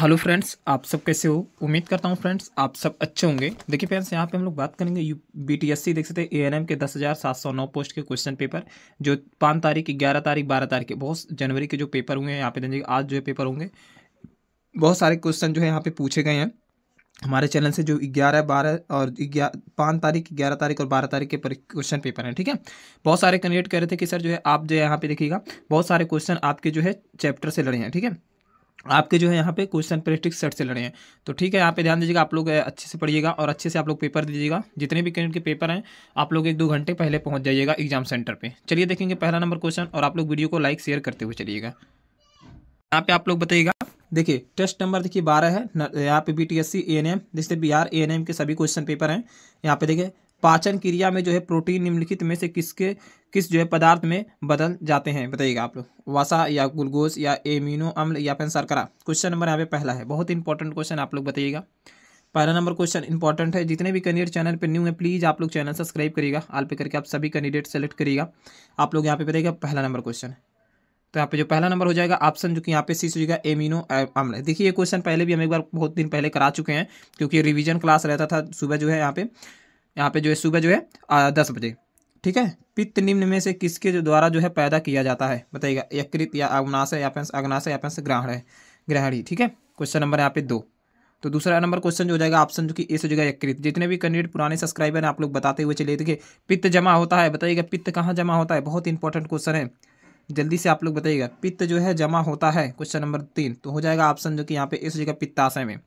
hello friends आप सब कैसे हो उम्मीद करता हूँ फ्रेंड्स आप सब अच्छे होंगे देखिए फ्रेंड्स यहाँ पे हम लोग बात करेंगे U B T S C देख सकते हैं ए एन एम के दस हज़ार सात सौ नौ पोस्ट के क्वेश्चन पेपर जो पाँच तारीख ग्यारह तारीख बारह तारीख के बहुत जनवरी के जो पेपर हुए हैं यहाँ पे देखिए आज जो है पेपर होंगे बहुत सारे क्वेश्चन जो है यहाँ पर पूछे गए हैं हमारे चैनल से जो ग्यारह बारह और पाँच तारीख ग्यारह तारीख और बारह तारीख के क्वेश्चन पेपर हैं ठीक है बहुत सारे कैंडिडेट कह रहे थे कि सर जो है आप जो है यहाँ पे देखिएगा बहुत सारे क्वेश्चन आपके जो है चैप्टर से लड़े हैं ठीक है आपके जो है यहाँ पे क्वेश्चन प्रैक्टिस सेट से लड़े हैं तो ठीक है यहाँ पे ध्यान दीजिएगा आप लोग अच्छे से पढ़िएगा और अच्छे से आप लोग पेपर दीजिएगा जितने भी करंट के पेपर हैं आप लोग एक दो घंटे पहले पहुँच जाइएगा एग्जाम सेंटर पे चलिए देखेंगे पहला नंबर क्वेश्चन और आप लोग वीडियो को लाइक शेयर करते हुए चलिएगा यहाँ पे आप लोग बताइएगा देखिए टेस्ट नंबर देखिए बारह है यहाँ पे B T S C A N M जैसे बिहार ए एन एम के सभी क्वेश्चन पेपर हैं यहाँ पे देखिए पाचन क्रिया में जो है प्रोटीन निम्नलिखित में से किसके किस जो है पदार्थ में बदल जाते हैं बताइएगा आप लोग वसा या ग्लूकोज या एमिनो अम्ल या फिर सरकरा क्वेश्चन नंबर यहाँ पे पहला है बहुत इंपॉर्टेंट क्वेश्चन आप लोग बताइएगा पहला नंबर क्वेश्चन इंपॉर्टेंट है जितने भी कैंडिडेट चैनल पर न्यू है प्लीज़ आप लोग चैनल सब्सक्राइब करिएगा आल पे करके आप सभी कैंडिडेट सेलेक्ट करिएगा आप लोग यहाँ पे बताइएगा पहला नंबर क्वेश्चन तो यहाँ पे जो पहला नंबर हो जाएगा ऑप्शन जो कि यहाँ पे सी हो एमिनो अम्ल देखिए ये क्वेश्चन पहले भी हम एक बार बहुत दिन पहले करा चुके हैं क्योंकि रिविजन क्लास रहता था सुबह जो है यहाँ पे यहाँ पे जो है सुबह जो है दस बजे ठीक है पित्त निम्न में से किसके द्वारा जो है पैदा किया जाता है बताइएगा यकृत या अग्नाशय या पेंस अग्नाशय या फिर ग्रहण है ग्रहणी ठीक है क्वेश्चन नंबर यहाँ पे दो तो दूसरा नंबर क्वेश्चन जो हो जाएगा ऑप्शन जो कि ए से है यकृत जितने भी कैंडिडेट पुराने सब्सक्राइबर हैं आप लोग बताते हुए चलिए देखिए पित्त जमा होता है बताइएगा पित्त कहाँ जमा होता है बहुत इंपॉर्टेंट क्वेश्चन है जल्दी से आप लोग बताइएगा पित्त जो है जमा होता है क्वेश्चन नंबर तीन तो हो जाएगा ऑप्शन जो कि यहाँ पे इस जगह पित्ताशय में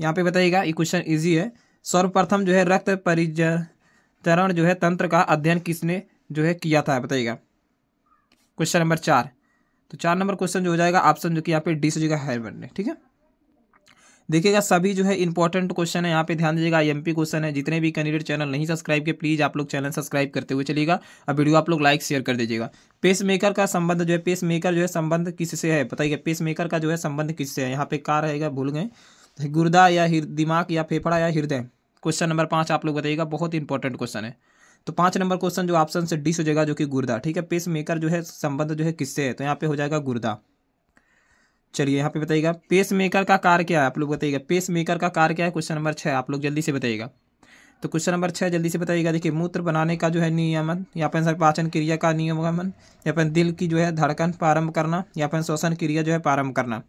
यहाँ पे बताइएगा ये क्वेश्चन ईजी है सर्वप्रथम जो है रक्त परिचरण जो है तंत्र का अध्ययन किसने जो है किया था बताइएगा क्वेश्चन नंबर चार तो चार नंबर क्वेश्चन जो हो जाएगा ऑप्शन जो कि यहाँ पे डी से जगह हायर बनने ठीक है देखिएगा सभी जो है इंपॉर्टेंट क्वेश्चन है यहाँ पे ध्यान दीजिएगा पी क्वेश्चन है जितने भी कैंडिडेट चैनल नहीं सब्सक्राइब किए प्लीज़ आप लोग चैनल सब्सक्राइब करते हुए चलिएगा और वीडियो आप लोग लाइक शेयर कर दीजिएगा पेस मेकर का संबंध जो है पेस मेकर जो है संबंध किससे है बताइए पेस मेकर का जो है संबंध किससे है यहाँ पे कहा रहेगा भूल गए गुर्दा या दिमाग या फेफड़ा या हृदय क्वेश्चन नंबर पाँच आप लोग बताइएगा बहुत इंपॉर्टेंट क्वेश्चन है तो पाँच नंबर क्वेश्चन जो ऑप्शन से डिस हो जाएगा जो कि गुर्दा ठीक है पेस मेकर जो है संबंध जो है किससे है तो यहाँ पे हो जाएगा गुर्दा चलिए यहाँ पे बताइएगा पेस मेकर का कार्य क्या है आप लोग बताइएगा पेस मेकर का कार्य क्या है क्वेश्चन नंबर छः आप लोग जल्दी से बताइएगा तो क्वेश्चन नंबर छः जल्दी से बताइएगा देखिए मूत्र बनाने का जो है नियमन या फिर सर पाचन क्रिया का नियमन या फिर दिल की जो है धड़कन प्रारंभ करना या फिर श्वसन क्रिया जो है प्रारंभ करना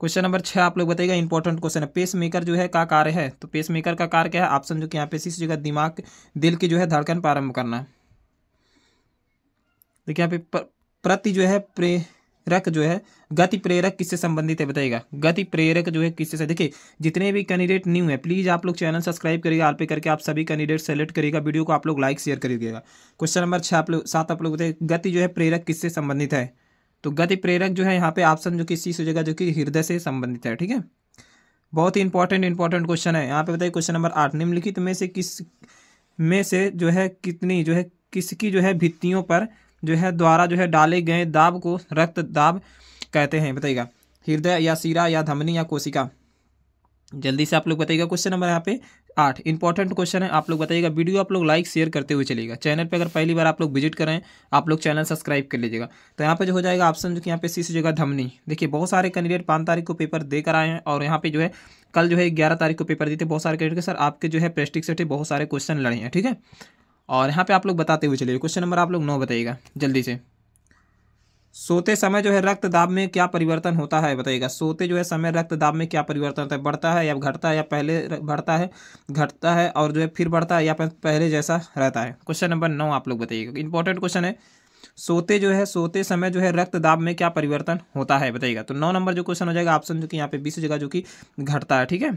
क्वेश्चन नंबर छः आप लोग बताइएगा इंपॉर्टेंट क्वेश्चन है पेस मेकर जो है का कार्य है तो पेस मेकर का कार्य क्या है ऑप्शन जो कि यहाँ पे इसी जगह दिमाग दिल की जो है धड़कन प्रारंभ करना देखिए यहाँ पे प्रति जो है प्रेरक जो है गति प्रेरक किससे संबंधित है बताइएगा गति प्रेरक जो है किससे देखिए जितने भी कैंडिडेट न्यू है प्लीज़ आप लोग चैनल सब्सक्राइब करिएगा आल पे करके आप सभी कैंडिडेट सेलेक्ट करिएगा वीडियो को आप लोग लाइक शेयर करिएगा क्वेश्चन नंबर छः आप लोग सात आप लोग बताइए गति जो है प्रेरक किससे संबंधित है तो गति प्रेरक जो है यहाँ पे ऑप्शन जो किस चीज़ हो जो कि हृदय से संबंधित है ठीक है बहुत ही इंपॉर्टेंट इंपॉर्टेंट क्वेश्चन है यहाँ पे बताइए क्वेश्चन नंबर आठ निम्नलिखित में से किस में से जो है कितनी जो है किसकी जो है भित्तियों पर जो है द्वारा जो है डाले गए दाब को रक्त दाब कहते हैं बताइएगा हृदय या सीरा या धमनी या कोशिका जल्दी से आप लोग बताइएगा क्वेश्चन नंबर यहाँ पे आठ इंपॉर्टेंट क्वेश्चन है आप लोग बताइएगा वीडियो आप लोग लाइक शेयर करते हुए चलेगा चैनल पे अगर पहली बार आप लोग विजिट करें आप लोग चैनल सब्सक्राइब कर लीजिएगा तो यहाँ पे जो हो जाएगा ऑप्शन जो कि यहाँ पे सी से जगह धमनी देखिए बहुत सारे कैंडिडेट पाँच तारीख को पेपर देकर आए हैं और यहाँ पे जो है कल जो है ग्यारह तारीख को पेपर दिए थे बहुत सारे कैंडिडेट सर आपके जो है प्रेस्टिक सेट बहुत सारे क्वेश्चन लड़े हैं ठीक है और यहाँ पर आप लोग बताते हुए चलेगा क्वेश्चन नंबर आप लोग नौ बताइएगा जल्दी से सोते समय जो है रक्त दाब में क्या परिवर्तन होता है बताइएगा सोते जो है समय रक्त दाब में क्या परिवर्तन होता है बढ़ता है या घटता है या पहले बढ़ता है घटता है और जो है फिर बढ़ता है या पहले जैसा रहता है क्वेश्चन नंबर नौ आप लोग बताइएगा इंपॉर्टेंट क्वेश्चन है सोते जो है सोते समय जो है रक्त दाब में क्या परिवर्तन होता है बताइएगा तो नौ नंबर जो क्वेश्चन हो जाएगा ऑप्शन जो कि यहाँ पे बीस जगह जो कि घटता है ठीक है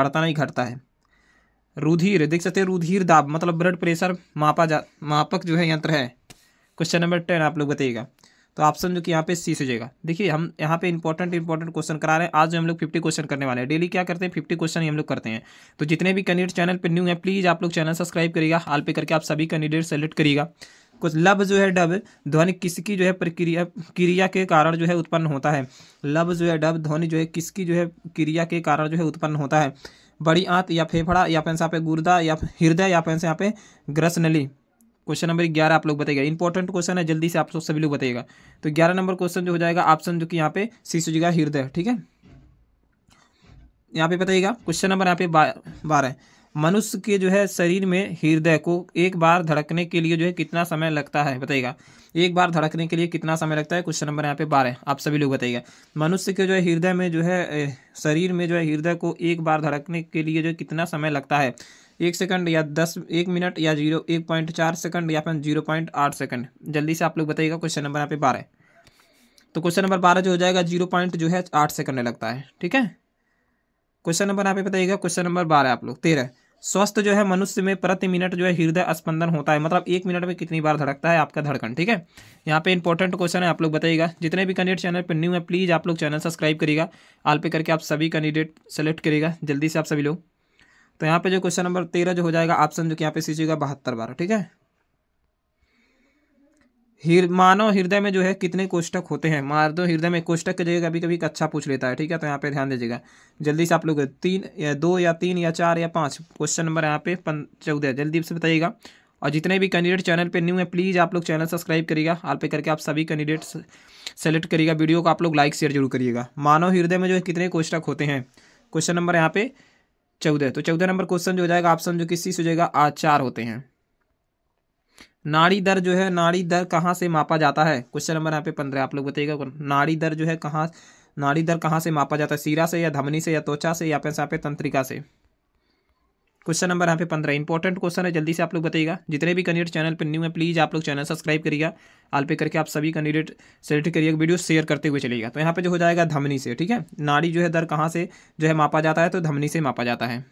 बढ़ता नहीं घटता है रुधिर देख सकते हैं रुधिर दाब मतलब ब्लड प्रेशर मापा जा मापक जो है यंत्र है क्वेश्चन नंबर टेन आप लोग बताइएगा तो ऑप्शन जो कि यहाँ पे सी से जाएगा देखिए हम यहाँ पे इंपॉर्टेंट इंपॉर्टेंट क्वेश्चन करा रहे हैं आज जो हम लोग फिफ्टी क्वेश्चन करने वाले हैं डेली क्या करते हैं फिफ्टी क्वेश्चन ही हम लोग करते हैं तो जितने भी कैंडिडेट चैनल पर न्यू है प्लीज़ आप लोग चैनल सब्सक्राइब करिएगा हाल पे करके आप सभी कैंडिडेट सेलेक्ट करिएगा कुछ लव जो है डब ध्वनि किसकी जो है प्रक्रिया क्रिया के कारण जो है उत्पन्न होता है लव जो है डब ध्वनि जो है किसकी जो है क्रिया के कारण जो है उत्पन्न होता है बड़ी आंत या फेफड़ा या फिर यहाँ पे गुर्दा या हृदय या फिर यहाँ पे ग्रसनली क्वेश्चन नंबर ग्यारह आप लोग बताइएगा इंपॉर्टेंट क्वेश्चन है जल्दी से आप लोग सभी लोग बताइएगा तो ग्यारह नंबर क्वेश्चन जो हो जाएगा ऑप्शन जो कि यहाँ पे शिशु जी का हृदय ठीक है यहाँ पे बताइएगा क्वेश्चन नंबर यहाँ पे बारह मनुष्य के जो है शरीर में हृदय को एक बार धड़कने के लिए जो है कितना समय लगता है बताइएगा एक बार धड़कने के लिए कितना समय लगता है क्वेश्चन नंबर यहाँ पे बारह आप सभी लोग बताइएगा मनुष्य के जो है हृदय में जो है शरीर में जो है हृदय को एक बार धड़कने के लिए जो है कितना समय लगता है एक सेकंड या दस एक मिनट या जीरो एक पॉइंट चार सेकंड या फिर जीरो पॉइंट आठ सेकंड जल्दी से आप लोग बताइएगा क्वेश्चन नंबर यहाँ पे बारह तो क्वेश्चन नंबर बारह जो हो जाएगा जीरो पॉइंट जो है आठ सेकंड लगता है ठीक है क्वेश्चन नंबर यहाँ पे बताइएगा क्वेश्चन नंबर बारह आप लोग तेरह स्वस्थ जो है मनुष्य में प्रति मिनट जो है हृदय स्पंदन होता है मतलब एक मिनट में कितनी बार धड़कता है आपका धड़कन ठीक है यहाँ पे इंपॉर्टेंट क्वेश्चन है आप लोग बताइएगा जितने भी कैंडिडेट चैनल पर न्यू है प्लीज़ आप लोग चैनल सब्सक्राइब करिएगा आल पे करके आप सभी कैंडिडेट सेलेक्ट करिएगा जल्दी से आप सभी लोग तो यहाँ पे जो क्वेश्चन नंबर तेरह जो हो जाएगा ऑप्शन जो कि यहाँ पे सी का बहत्तर बार ठीक है हिर मानव हृदय में जो है कितने कोष्टक होते हैं मानव हृदय में कोष्टक की जगह कभी कभी कक्षा पूछ लेता है ठीक है तो यहाँ पे ध्यान दीजिएगा जल्दी से आप लोग तीन या दो या तीन या चार या पाँच क्वेश्चन नंबर यहाँ पे चौदह जल्दी से बताइएगा और जितने भी कैंडिडेट चैनल पे न्यू है प्लीज़ आप लोग चैनल सब्सक्राइब करिएगा आल पे करके आप सभी कैंडिडेट सेलेक्ट करिएगा वीडियो को आप लोग लाइक शेयर जरूर करिएगा मानव हृदय में जो है कितने कोष्टक होते हैं क्वेश्चन नंबर यहाँ पे चौदह तो चौदह नंबर क्वेश्चन जो हो जाएगा ऑप्शन जो किस से हो जाएगा आचार होते हैं नाड़ी दर जो है नाड़ी दर कहाँ से मापा जाता है क्वेश्चन नंबर यहाँ पे पंद्रह आप लोग बताइएगा नाड़ी दर जो है कहाँ नाड़ी दर कहाँ से मापा जाता है सीरा से या धमनी से या त्वचा से या फिर यहाँ पे तंत्रिका से क्वेश्चन नंबर यहाँ पे पंद्रह इंपॉर्टेंट क्वेश्चन है जल्दी से आप लोग बताइएगा जितने भी कैंडिडेट चैनल पर न्यू है प्लीज़ आप लोग चैनल सब्सक्राइब करिएगा आल पे करके आप सभी कैंडिडेट सेलेक्ट करिएगा वीडियो शेयर करते हुए चलेगा तो यहाँ पे जो हो जाएगा धमनी से ठीक है नाड़ी जो है दर कहाँ से जो है मापा जाता है तो धमनी से मापा जाता है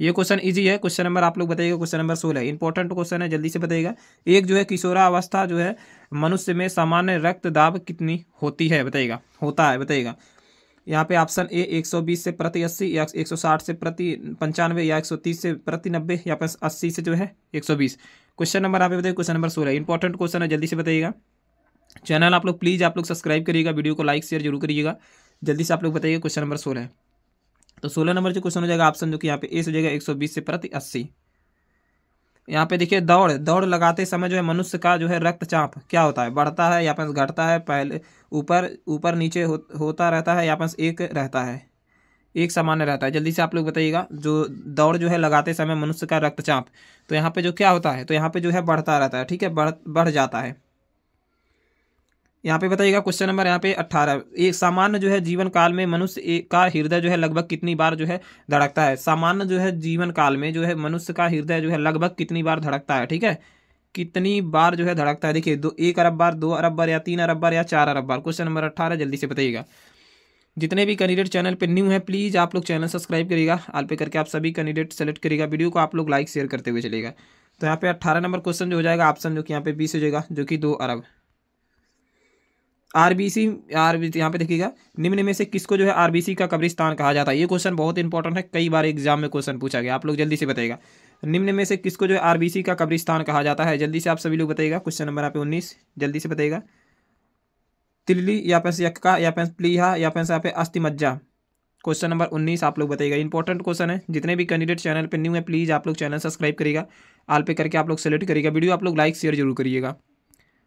ये क्वेश्चन ईजी है क्वेश्चन नंबर आप लोग बताइएगा क्वेश्चन नंबर सोलह इंपॉर्टेंट क्वेश्चन है जल्दी से बताइएगा एक जो है किशोरा अवस्था जो है मनुष्य में सामान्य रक्त दाब कितनी होती है बताइएगा होता है बताइएगा यहाँ पे ऑप्शन ए 120 से प्रति 80 या 160 से प्रति पंचानवे या 130 से प्रति नब्बे या फिर अस्सी से जो है 120 क्वेश्चन नंबर आप बताइए क्वेश्चन नंबर सोलह इंपॉर्टेंट क्वेश्चन है जल्दी से बताइएगा चैनल आप लोग प्लीज़ आप लोग सब्सक्राइब करिएगा वीडियो को लाइक शेयर जरूर करिएगा जल्दी से आप लोग बताइएगा क्वेश्चन नंबर सोलह तो सोलह नंबर जो क्वेश्चन हो जाएगा ऑप्शन जो कि यहाँ पे से हो जाएगा एक से प्रति अस्सी यहाँ पे देखिए दौड़ दौड़ लगाते समय जो है मनुष्य का जो है रक्तचाप क्या होता है बढ़ता है या पास घटता है पहले ऊपर ऊपर नीचे हो, होता रहता है या एक रहता है एक सामान्य रहता है जल्दी से आप लोग बताइएगा जो दौड़ जो है लगाते समय मनुष्य का रक्तचाप तो यहाँ पे जो क्या होता है तो यहाँ पे जो है बढ़ता रहता है ठीक है बढ़ बढ़ जाता है यहाँ पे बताइएगा क्वेश्चन नंबर यहाँ पे अट्ठारह एक सामान्य जो है जीवन काल में मनुष्य का हृदय जो है लगभग कितनी बार जो है धड़कता है सामान्य जो है जीवन काल में जो है मनुष्य का हृदय जो है लगभग कितनी बार धड़कता है ठीक है कितनी बार जो है धड़कता है देखिए दो एक अरब बार दो अरब बार या तीन अरब बार या चार अरब बार क्वेश्चन नंबर अट्ठारह जल्दी से बताइएगा जितने भी कैंडिडेट चैनल पर न्यू है प्लीज़ आप लोग चैनल सब्सक्राइब करिएगा आल पे करके आप सभी कैंडिडेट सेलेक्ट करिएगा वीडियो को आप लोग लाइक शेयर करते हुए चलेगा तो यहाँ पे अट्ठारह नंबर क्वेश्चन जो हो जाएगा ऑप्शन जो कि यहाँ पे बीस हो जाएगा जो कि दो अरब आरबीसी आर यहाँ पे देखिएगा निम्न में से किसको जो है आरबीसी का कब्रिस्तान कहा जाता है ये क्वेश्चन बहुत इंपॉर्टेंट है कई बार एग्जाम में क्वेश्चन पूछा गया आप लोग जल्दी से बताएगा निम्न में से किसको जो है आरबीसी का कब्रिस्तान कहा जाता है जल्दी से आप सभी लोग बताइएगा क्वेश्चन नंबर यहाँ पे उन्नीस जल्दी से बताइएगा तिल्ली या पेंस यक्का या पेंस प्लीहा या पेंस यहाँ पे मज्जा क्वेश्चन नंबर उन्नीस आप लोग बताइएगा इंपॉर्टेंट क्वेश्चन है जितने भी कैंडिडेट चैनल पर न्यू है प्लीज़ आप लोग चैनल सब्सक्राइब करिएगा आल पे करके आप लोग सेलेक्ट करिएगा वीडियो आप लोग लाइक शेयर जरूर करिएगा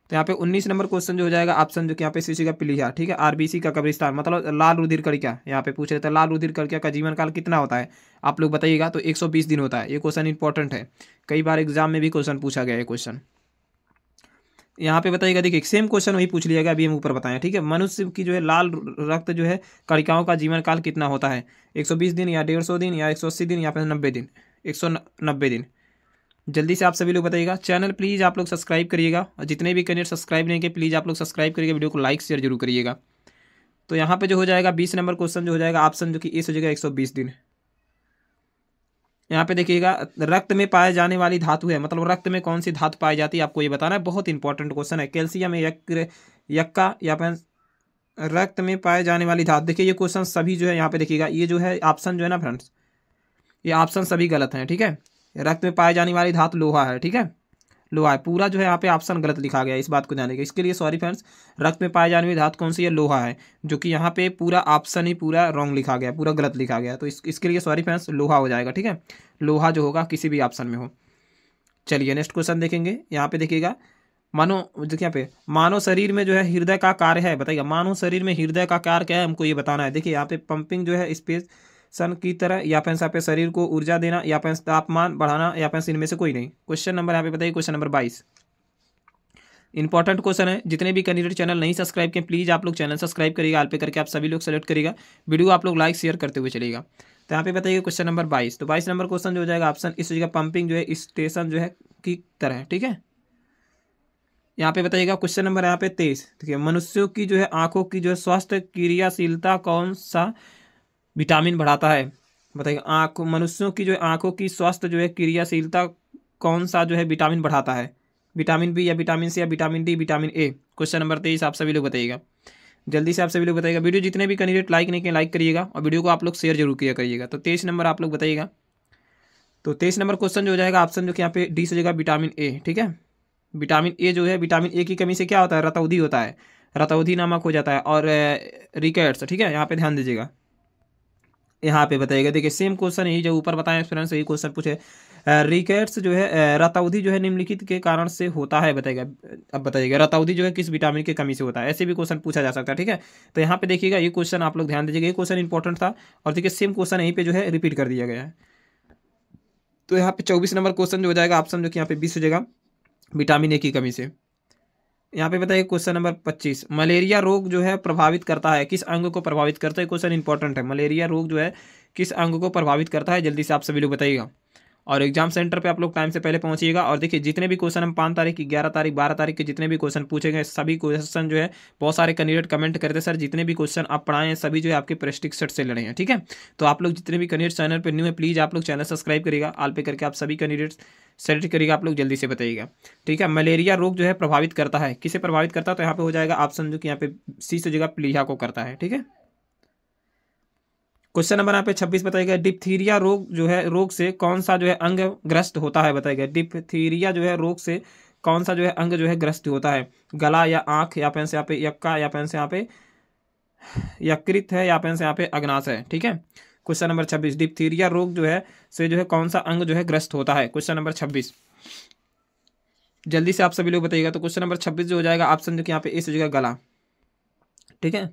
तो यहाँ पे 19 नंबर क्वेश्चन जो हो जाएगा ऑप्शन जो कि यहाँ पे शीशी का पीलिया ठीक है आरबीसी का कब्रिस्तान मतलब लाल रुधिर कड़िया यहाँ पे पूछ रहे थे लाल रुधिर कड़िया का जीवन काल कितना होता है आप लोग बताइएगा तो 120 दिन होता है ये क्वेश्चन इंपॉर्टेंट है कई बार एग्जाम में भी क्वेश्चन पूछा गया है क्वेश्चन यहाँ पे बताइएगा देखिए सेम क्वेश्चन वही पूछ लिया गया अभी हम ऊपर बताएं ठीक है मनुष्य की जो है लाल रक्त जो है कड़िकाओं का जीवन काल कितना होता है बीस दिन या सौ दिन या अस्सी दिन या फिर नब्बे दिन नब्बे दिन जल्दी से आप सभी लोग बताइएगा चैनल प्लीज़ आप लोग सब्सक्राइब करिएगा और जितने भी कैंडिडेट सब्सक्राइब नहीं किए प्लीज़ आप लोग सब्सक्राइब करिएगा वीडियो को लाइक शेयर जरूर करिएगा तो यहाँ पे जो हो जाएगा बीस नंबर क्वेश्चन जो हो जाएगा ऑप्शन जो कि इस हो जाएगा एक सौ बीस दिन यहाँ पे देखिएगा रक्त में पाए जाने वाली धातु है मतलब रक्त में कौन सी धातु पाई जाती है आपको ये बताना है बहुत इंपॉर्टेंट क्वेश्चन है कैल्सियम यक यक्का या फिर रक्त में पाए जाने वाली धातु देखिए ये क्वेश्चन सभी जो है यहाँ पे देखिएगा ये जो है ऑप्शन जो है ना फ्रेंड्स ये ऑप्शन सभी गलत हैं ठीक है रक्त में पाए जाने वाली धातु लोहा है ठीक है लोहा है पूरा जो है यहाँ पे ऑप्शन गलत लिखा गया है इस बात को ध्यान रखिए इसके लिए सॉरी फ्रेंड्स रक्त में पाए जाने वाली धातु कौन सी है लोहा है जो कि यहाँ पे पूरा ऑप्शन ही पूरा रॉन्ग लिखा गया पूरा गलत लिखा गया तो इस, इसके लिए सॉरी फ्रेंड्स लोहा हो जाएगा ठीक है लोहा जो होगा किसी भी ऑप्शन में हो चलिए नेक्स्ट क्वेश्चन देखेंगे यहाँ पे देखिएगा मानो देखिए यहाँ पे मानव शरीर में जो है हृदय का कार्य है बताइएगा मानव शरीर में हृदय का कार्य क्या है हमको ये बताना है देखिए यहाँ पे पंपिंग जो है स्पेस सन की तरह या फिर आपके शरीर को ऊर्जा देना या फिर तापमान बढ़ाना या फिर इनमें से कोई नहीं क्वेश्चन नंबर यहाँ पे बताइए क्वेश्चन नंबर बाईस इंपॉर्टेंट क्वेश्चन है जितने भी कैंडिडेट चैनल नहीं सब्सक्राइब किए प्लीज़ आप लोग चैनल सब्सक्राइब करिएगा आल पे करके आप सभी लोग सेलेक्ट करिएगा वीडियो आप लोग लाइक शेयर करते हुए चलेगा तो यहाँ पे बताइए क्वेश्चन नंबर बाईस तो बाईस नंबर क्वेश्चन जो हो जाएगा ऑप्शन इस जगह पंपिंग जो है स्टेशन जो है की तरह है, ठीक है यहाँ पे बताइएगा क्वेश्चन नंबर यहाँ पे तेईस ठीक मनुष्यों की जो है आंखों की जो है स्वास्थ्य क्रियाशीलता कौन सा विटामिन बढ़ाता है बताइए आँख मनुष्यों की जो है आँखों की स्वास्थ्य जो है क्रियाशीलता कौन सा जो है विटामिन बढ़ाता है विटामिन बी या विटामिन सी या vitamin D vitamin A question number तेईस आप सभी लोग बताइएगा जल्दी से आप सभी लोग बताइएगा वीडियो जितने भी कैंडिडेट लाइक नहीं किए लाइक करिएगा और वीडियो को आप लोग शेयर जरूर किया करिएगा तो तेईस नंबर आप लोग बताइएगा तो तेईस नंबर क्वेश्चन जो हो जाएगा ऑप्शन जो कि यहाँ पे डी से जगह विटामिन ए ठीक है विटामिन ए जो है विटामिन ए की कमी से क्या होता है रतौधी होता है रतौधी नामक हो जाता है और रिकेट्स ठीक है यहाँ पे ध्यान दीजिएगा यहाँ पे बताइएगा देखिए सेम क्वेश्चन यही जो ऊपर बताएं फ्रेंड्स यही क्वेश्चन पूछे रिकेट्स जो है रतावधि जो है निम्नलिखित के कारण से होता है बताएगा अब बताइएगा रतावधि जो है किस विटामिन की कमी से होता है ऐसे भी क्वेश्चन पूछा जा सकता है ठीक है तो यहाँ पे देखिएगा ये क्वेश्चन आप लोग ध्यान दीजिएगा ये क्वेश्चन इंपॉर्टेंट था और देखिए सेम क्वेश्चन यहीं पे जो है रिपीट कर दिया गया है तो यहाँ पे चौबीस नंबर क्वेश्चन जो हो जाएगा ऑप्शन जो कि यहाँ पे बीस हो जाएगा विटामिन ए की कमी से यहाँ पे बताइए क्वेश्चन नंबर पच्चीस मलेरिया रोग जो है प्रभावित करता है किस अंग को प्रभावित करता है क्वेश्चन इंपॉर्टेंट है मलेरिया रोग जो है किस अंग को प्रभावित करता है जल्दी से आप सभी लोग बताइएगा और एग्जाम सेंटर पे आप लोग टाइम से पहले पहुंचिएगा और देखिए जितने भी क्वेश्चन हम पाँच तारीख की ग्यारह तारीख बारह तारीख के जितने भी क्वेश्चन पूछे गए सभी क्वेश्चन जो है बहुत सारे कैंडिडेट कमेंट करते सर जितने भी क्वेश्चन आप पढ़ाए हैं सभी जो है आपके प्रेस्टिक सेट से लड़े हैं ठीक है तो आप लोग जितने भी कैंडिडेट चैनल पर न्यू है प्लीज़ आप लोग चैनल सब्सक्राइब करिएगा आल पे करके आप सभी कैंडिडेट्स सेलेक्ट करिएगा आप लोग जल्दी से बताइएगा ठीक है मलेरिया रोग जो है प्रभावित करता है किसे प्रभावित करता है तो यहाँ पर हो जाएगा ऑप्शन जो कि यहाँ पे सी से जगह प्लीहा को करता है ठीक है क्वेश्चन नंबर यहाँ पे छब्बीस बताया गया डिप्थीरिया रोग जो है रोग से कौन सा जो है अंग ग्रस्त होता है बताया गया डिप्थीरिया जो है रोग से कौन सा जो है अंग जो है ग्रस्त होता है गला या आंख या पेन से यहाँ पे यक्का या पेन से यहाँ पे यकृत है या पेन से यहाँ पे अग्नाश है ठीक है क्वेश्चन नंबर छब्बीस डिप्थीरिया रोग जो है से जो है कौन सा अंग जो है ग्रस्त होता है क्वेश्चन नंबर छब्बीस जल्दी से आप सभी लोग बताइएगा तो क्वेश्चन नंबर छब्बीस जो हो जाएगा ऑप्शन जो कि यहाँ पे इस जगह हो जाएगा गला ठीक है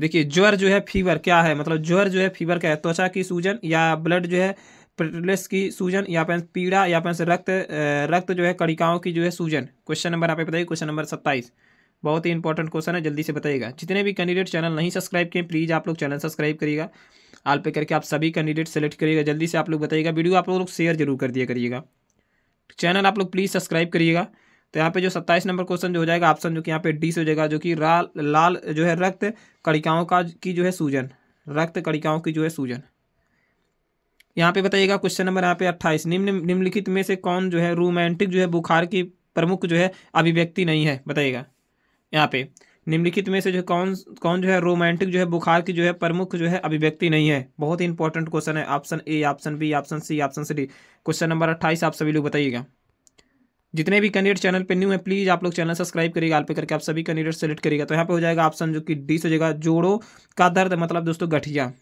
देखिए ज्वर जो है फीवर क्या है मतलब ज्वर जो है फीवर क्या है त्वचा की सूजन या ब्लड जो है प्लेटलेट्स की सूजन या फिर पीड़ा या फिर रक्त रक्त जो है कड़िकाओं की जो है सूजन क्वेश्चन नंबर आप बताइए क्वेश्चन नंबर सत्ताईस बहुत ही इंपॉर्टेंट क्वेश्चन है जल्दी से बताइएगा जितने भी कैंडिडेट चैनल नहीं सब्सक्राइब किए प्लीज़ आप लोग चैनल सब्सक्राइब करिएगा आल पे करके आप सभी कैंडिडेट सेलेक्ट करिएगा जल्दी से आप लोग बताइएगा वीडियो आप लोग शेयर जरूर कर दिया करिएगा चैनल आप लोग प्लीज़ सब्सक्राइब करिएगा तो यहाँ पे जो सत्ताईस नंबर क्वेश्चन जो हो जाएगा ऑप्शन जो कि यहाँ पे डी से हो जाएगा जो कि लाल जो है रक्त कड़िकाओं का की जो है सूजन रक्त कड़िकाओं की जो है सूजन यहाँ पे बताइएगा क्वेश्चन नंबर यहाँ पे अट्ठाईस निम्न निम्नलिखित में से कौन जो है रोमांटिक जो है बुखार की प्रमुख जो है अभिव्यक्ति नहीं है बताइएगा यहाँ पे निम्नलिखित में से जो कौन कौन जो है रोमांटिक जो है बुखार की जो है प्रमुख जो है अभिव्यक्ति नहीं है बहुत ही इंपॉर्टेंट क्वेश्चन है option A option B option C option C D question number अट्ठाईस आप सभी लोग बताइएगा जितने भी कैंडिडेट चैनल पे न्यू है प्लीज़ आप लोग चैनल सब्सक्राइब करिएगा पे करके आप सभी कैंडिडेट सेलेक्ट करिएगा तो यहाँ पे हो जाएगा ऑप्शन जो कि डी से जगह जोड़ो का दर्द मतलब दोस्तों गठिया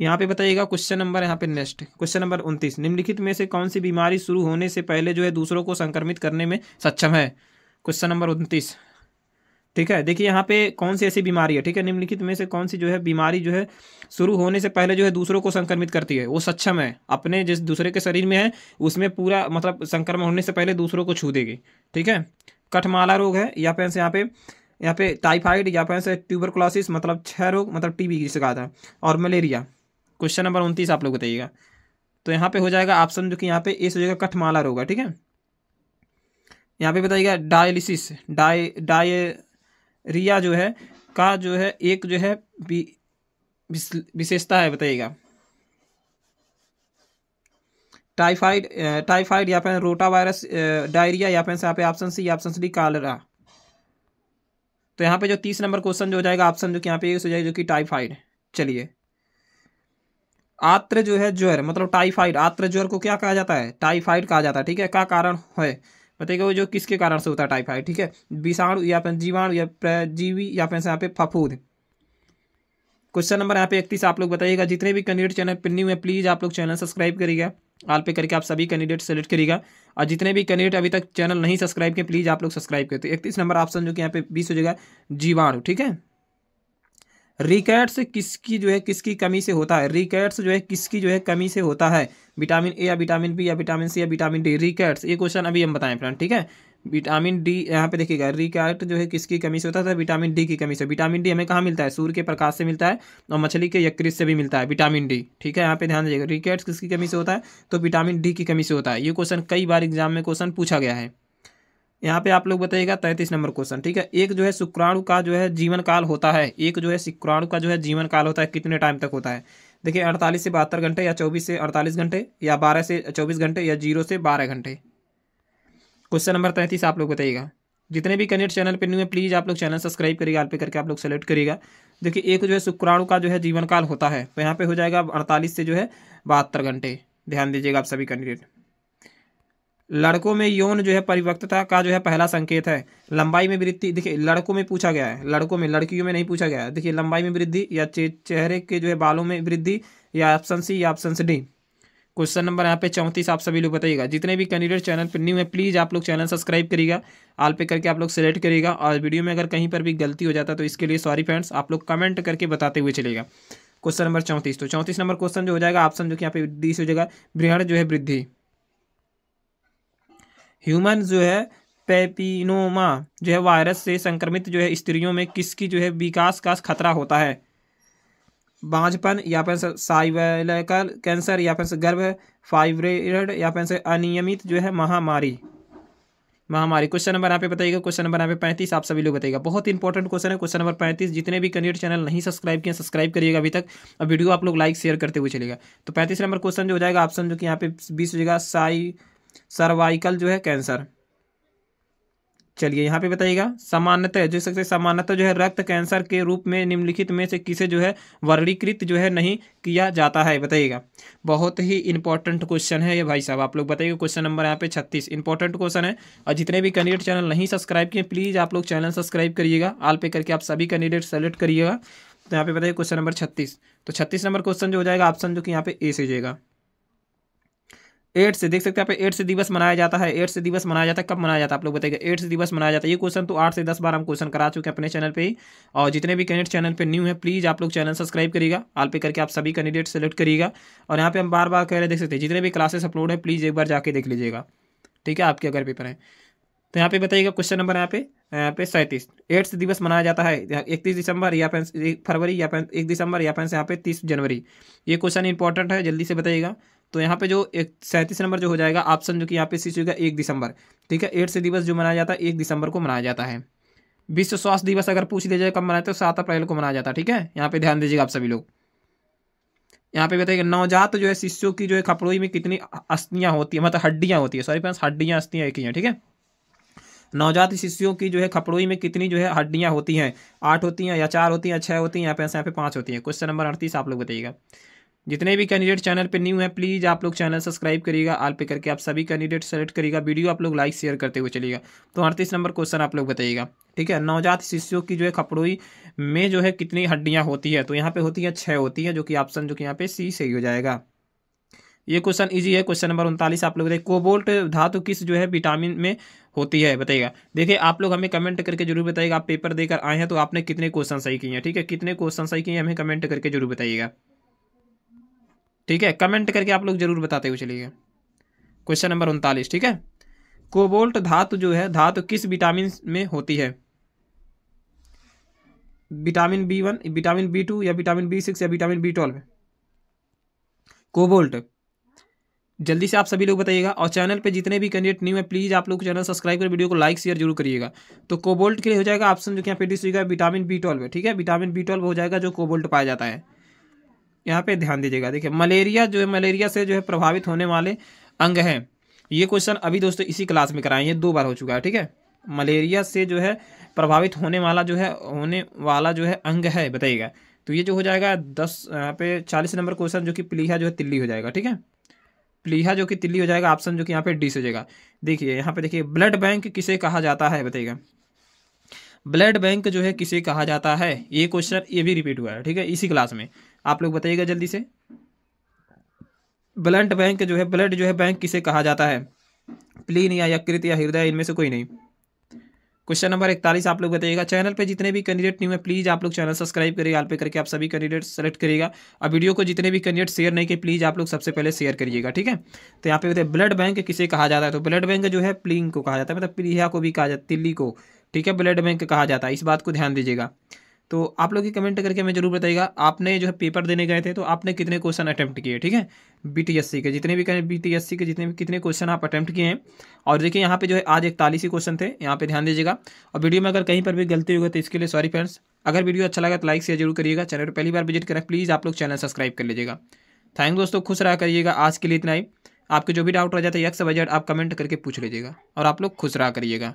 यहाँ पे बताइएगा क्वेश्चन नंबर यहाँ पे नेक्स्ट क्वेश्चन नंबर उन्तीस निम्नलिखित में से कौन सी बीमारी शुरू होने से पहले जो है दूसरों को संक्रमित करने में सक्षम है क्वेश्चन नंबर उनतीस ठीक है देखिए यहाँ पे कौन सी ऐसी बीमारी है ठीक है निम्नलिखित में से कौन सी जो है बीमारी जो है शुरू होने से पहले जो है दूसरों को संक्रमित करती है वो सक्षम है अपने जिस दूसरे के शरीर में है उसमें पूरा मतलब संक्रमण होने से पहले दूसरों को छू देगी ठीक है कठमाला रोग है या फिर यहाँ पे यहाँ पे टाइफाइड या फिर ट्यूबरकोलासिस मतलब छह रोग मतलब टीबी जिसे कहा था और मलेरिया क्वेश्चन नंबर उनतीस आप लोग बताइएगा तो यहाँ पे हो जाएगा ऑप्शन जो कि यहाँ पे इस जगह कठमाला रोग है ठीक है यहाँ पे बताइएगा डायलिसिस डाय डाय रिया जो है का जो है एक जो है विशेषता है बताइएगा टाइफाइड टाइफाइड या फिर रोटा वायरस डायरिया या फिर यहाँ पे option C option D cholera तो यहाँ पे जो तीस नंबर क्वेश्चन जो हो जाएगा ऑप्शन जो कि यहाँ पे हो जाएगा जो कि टाइफाइड चलिए आत्र जो है ज्वर मतलब टाइफाइड आत्र ज्वर को क्या कहा जाता है टाइफाइड कहा जाता है ठीक है क्या कारण है बताइए वो जो किसके कारण से होता है टाइफाइड ठीक है विषाणु या फिर जीवाणु या प्रजीवी या फिर यहाँ पे फफूद क्वेश्चन नंबर यहाँ पे इकतीस आप लोग बताइएगा जितने भी कैंडिडेट चैनल पर न्यू है प्लीज़ आप लोग चैनल सब्सक्राइब करिएगा आल पे करके आप सभी कैंडिडेट सेलेक्ट करिएगा और जितने भी कैंडिडेट अभी तक चैनल नहीं सब्सक्राइब किए प्लीज़ आप लोग सब्सक्राइब करते तो इकतीस नंबर ऑप्शन जो कि यहाँ पे बीस हो जाएगा जीवाणु ठीक है रिकेट्स किसकी जो है किसकी कमी से होता है रिकेट्स जो है किसकी जो है कमी से होता है विटामिन ए या विटामिन बी या विटामिन सी या विटामिन डी रिकेट्स ये क्वेश्चन अभी हम बताएं फ्रेंड ठीक है विटामिन डी यहाँ पे देखिएगा रिकैट जो है किसकी कमी से होता है तो विटामिन डी की कमी से विटामिन डी हमें कहाँ मिलता है सूर्य के प्रकाश से मिलता है और मछली के यकृत से भी मिलता है विटामिन डी ठीक है यहाँ पे ध्यान दीजिएगा रिकैट्स किसकी कमी से होता है तो विटामिन डी की कमी से होता है ये क्वेश्चन कई बार एग्जाम में क्वेश्चन पूछा गया है यहाँ पे आप लोग बताइएगा तैंतीस नंबर क्वेश्चन ठीक है एक जो है शुक्राणु का जो है जीवन काल होता है एक जो है शुक्राणु का जो है जीवन काल होता है कितने टाइम तक होता है देखिए अड़तालीस से बहत्तर घंटे या चौबीस से अड़तालीस घंटे या बारह से चौबीस घंटे या जीरो से बारह घंटे क्वेश्चन नंबर तैंतीस आप लोग बताइएगा जितने भी कैंडिडेट चैनल पर न्यू है प्लीज़ आप लोग चैनल सब्सक्राइब करिएगा आल पे करके आप लोग सेलेक्ट करिएगा देखिए एक जो है शुक्राणु का जो है जीवन काल होता है तो यहाँ पे हो जाएगा अड़तालीस से जो है बहत्तर घंटे ध्यान दीजिएगा आप सभी कैंडिडेट लड़कों में यौन जो है परिवक्तता का जो है पहला संकेत है लंबाई में वृद्धि देखिए लड़कों में पूछा गया है लड़कों में लड़कियों में नहीं पूछा गया है देखिए लंबाई में वृद्धि या चेहरे के जो है बालों में वृद्धि या ऑप्शन सी या ऑप्शन डी क्वेश्चन नंबर यहाँ पे चौंतीस आप सभी लोग बताइएगा जितने भी कैंडिडेट चैनल पर न्यू है प्लीज़ आप लोग चैनल सब्सक्राइब करिएगा आल पे करके आप लोग सेलेक्ट करिएगा और वीडियो में अगर कहीं पर भी गलती हो जाता तो इसके लिए सॉरी फ्रेंड्स आप लोग कमेंट करके बताते हुए चलेगा क्वेश्चन नंबर चौंतीस तो चौंतीस नंबर क्वेश्चन जो हो जाएगा ऑप्शन जो कि यहाँ पे डी हो जाएगा बृहण जो है वृद्धि ह्यूमन जो है पेपिनोमा जो है वायरस से संक्रमित जो है स्त्रियों में किसकी जो है विकास का खतरा होता है बांझपन या फिर साइवेलकल कैंसर या फिर गर्भ फाइब्रेड या फिर अनियमित जो है महामारी महामारी क्वेश्चन नंबर यहाँ पे बताइएगा क्वेश्चन नंबर यहाँ पे पैंतीस आप सभी लोग बताइएगा बहुत इंपॉर्टेंट क्वेश्चन है क्वेश्चन नंबर पैंतीस जितने भी कैंडिडेट चैनल नहीं सब्सक्राइब किए सब्सक्राइब करिएगा अभी तक और वीडियो आप लोग लाइक शेयर करते हुए चलेगा तो पैंतीस नंबर क्वेश्चन जो हो जाएगा ऑप्शन जो कि यहाँ पे बीस हो जाएगा साई सर्वाइकल जो है कैंसर चलिए यहाँ पे बताइएगा सामान्यतः जो सकते सामान्यतः जो है रक्त कैंसर के रूप में निम्नलिखित में से किसे जो है वर्णीकृत जो है नहीं किया जाता है बताइएगा बहुत ही इंपॉर्टेंट क्वेश्चन है ये भाई साहब आप लोग बताइए क्वेश्चन नंबर यहाँ पे छत्तीस इंपॉर्टेंट क्वेश्चन है और जितने भी कैंडिडेट चैनल नहीं सब्सक्राइब किए प्लीज़ आप लोग चैनल सब्सक्राइब करिएगा आल पे करके आप सभी कैंडिडेट सेलेक्ट करिएगा तो यहाँ पे बताइए क्वेश्चन नंबर छत्तीस तो छत्तीस नंबर क्वेश्चन जो हो जाएगा ऑप्शन जो कि यहाँ पे ए से जाएगा एड्स देख सकते हैं आप पे एड्स दिवस मनाया जाता है एड्स दिवस मनाया जाता है कब मनाया जाता है आप लोग बताइए एड्स दिवस मनाया जाता है ये क्वेश्चन तो आठ से दस बार हम क्वेश्चन करा चुके हैं अपने चैनल पे ही और जितने भी कैंडिडेट चैनल पे न्यू है प्लीज़ आप लोग चैनल सब्सक्राइब करिएगा आल पे करके आप सभी कैंडिडेट सेलेक्ट करिएगा और यहाँ पे हम बार बार कह रहे देख सकते हैं जितने भी क्लासेस अपलोड है प्लीज़ एक बार जाके देख लीजिएगा ठीक है आपके अगर पेपर है तो यहाँ पे बताइएगा क्वेश्चन नंबर यहाँ पे यहाँ पे सैंतीस एड्स दिवस मनाया जाता है इकतीस दिसंबर या फिर फरवरी या फिर एक दिसंबर या फिर यहाँ पे तीस जनवरी ये क्वेश्चन इंपॉर्टेंट है जल्दी से बताइएगा तो यहाँ पे जो एक सैंतीस नंबर जो हो जाएगा ऑप्शन जो कि यहाँ पे सी होगा एक दिसंबर ठीक है एड्स दिवस जो मनाया जाता है एक दिसंबर को मनाया जाता है विश्व स्वास्थ्य दिवस अगर पूछ लिया जाए कब मनाया तो सात अप्रैल को मनाया जाता है ठीक है यहाँ पे ध्यान दीजिएगा आप सभी लोग यहाँ पे बताइए नवजात जो है शिष्यों की जो है खपड़ोई में कितनी अस्थियाँ होती है मतलब हड्डियाँ होती है सॉरी फ्रेंड्स हड्डियाँ अस्थियाँ एक ही हैं ठीक है नवजात शिष्यों की जो है खपड़ोई में कितनी जो है हड्डियाँ होती हैं आठ होती हैं या चार होती हैं छः होती हैं यहाँ पे यहाँ पे पाँच होती हैं क्वेश्चन नंबर अड़तीस आप लोग बताइएगा जितने भी कैंडिडेट चैनल पे न्यू है प्लीज़ आप लोग चैनल सब्सक्राइब करिएगा आल पे करके आप सभी कैंडिडेट सेलेक्ट करिएगा वीडियो आप लोग लाइक शेयर करते हुए चलिएगा तो अड़तीस नंबर क्वेश्चन आप लोग बताइएगा ठीक है नवजात शिशुओं की जो है खपड़ोई में जो है कितनी हड्डियाँ होती है तो यहाँ पे होती है छः होती है जो कि ऑप्शन जो कि यहाँ पे सी सही हो जाएगा ये क्वेश्चन इजी है क्वेश्चन नंबर उनतालीस आप लोग बताइए कोबोल्ट धातु किस जो है विटामिन में होती है बताइएगा देखिए आप लोग हमें कमेंट करके जरूर बताइएगा आप पेपर देकर आए हैं तो आपने कितने क्वेश्चन सही किए हैं ठीक है कितने क्वेश्चन सही किए हैं हमें कमेंट करके जरूर बताइएगा ठीक है कमेंट करके आप लोग ज़रूर बताते हुए चलिए क्वेश्चन नंबर उनतालीस ठीक है कोबोल्ट धातु जो है धातु किस विटामिन में होती है vitamin B one vitamin B two या विटामिन बी सिक्स या विटामिन बी ट्वेल्व कोबोल्ट जल्दी से आप सभी लोग बताइएगा और चैनल पे जितने भी कैंडिडेट न्यू है प्लीज़ आप लोग चैनल सब्सक्राइब कर वीडियो को लाइक शेयर जरूर करिएगा तो कोबोल्ट के लिए हो जाएगा ऑप्शन जो कि यहाँ पे डिस विटामिन बी ट्वेल्व ठीक है विटामिन बी ट्वेल्व हो जाएगा जो कोबोल्ट पाया जाता है यहाँ पे ध्यान दीजिएगा देखिए मलेरिया जो है मलेरिया से जो है प्रभावित होने वाले अंग हैं ये क्वेश्चन अभी दोस्तों इसी क्लास में कराएं ये दो बार हो चुका है ठीक है मलेरिया से जो है प्रभावित होने वाला जो है होने वाला जो है अंग है बताइएगा तो ये जो हो जाएगा दस यहाँ पे चालीस नंबर क्वेश्चन जो कि प्लीहा जो है तिल्ली हो जाएगा ठीक है प्लीहा जो कि तिल्ली हो जाएगा ऑप्शन जो कि यहाँ पे डी से हो जाएगा देखिए यहाँ पे देखिए ब्लड बैंक किसे कहा जाता है बताइएगा ब्लड बैंक जो है किसे कहा जाता है ये क्वेश्चन ये भी रिपीट हुआ है ठीक है इसी क्लास में आप लोग बताइएगा जल्दी से ब्लड बैंक जो है ब्लड जो है बैंक किसे कहा जाता है प्लीन या यकृत या हृदय इनमें से कोई नहीं क्वेश्चन नंबर इकतालीस आप लोग बताइएगा चैनल पे जितने भी कैंडिडेट न्यू है प्लीज़ आप लोग चैनल सब्सक्राइब करिएगा आल पे करके आप सभी कैंडिडेट सेलेक्ट करिएगा और वीडियो को जितने भी कैंडिडेट शेयर नहीं किए प्लीज़ आप लोग सबसे पहले शेयर करिएगा ठीक है तो यहाँ पे बताए ब्लड बैंक किसे कहा जाता है तो ब्लड बैंक जो है प्लिंग को कहा जाता है मतलब प्लीहा को भी कहा जाता है तिल्ली को ठीक है ब्लड बैंक कहा जाता है इस बात को ध्यान दीजिएगा तो आप लोग ये कमेंट करके मैं जरूर बताइएगा आपने जो है पेपर देने गए थे तो आपने कितने क्वेश्चन अटैम्प्ट किए ठीक है बीटीएससी के जितने भी बीटीएससी के जितने भी कितने क्वेश्चन आप अटैम्प्ट किए हैं और देखिए यहाँ पे जो है आज इकतालीस ही क्वेश्चन थे यहाँ पे ध्यान दीजिएगा और वीडियो में अगर कहीं पर भी गलती होगी तो इसके लिए सॉरी फ्रेंड्स अगर वीडियो अच्छा लगा तो लाइक से जरूर करिएगा चैनल पर पहली बार विजिट करें प्लीज़ आप लोग चैनल सब्सक्राइब कर लीजिएगा थैंक दोस्तों खुश रहा करिएगा आज के लिए इतना ही आपके जो भी डाउट रह जाता है एक्स बजट आप कमेंट करके पूछ लीजिएगा और आप लोग खुश रहा करिएगा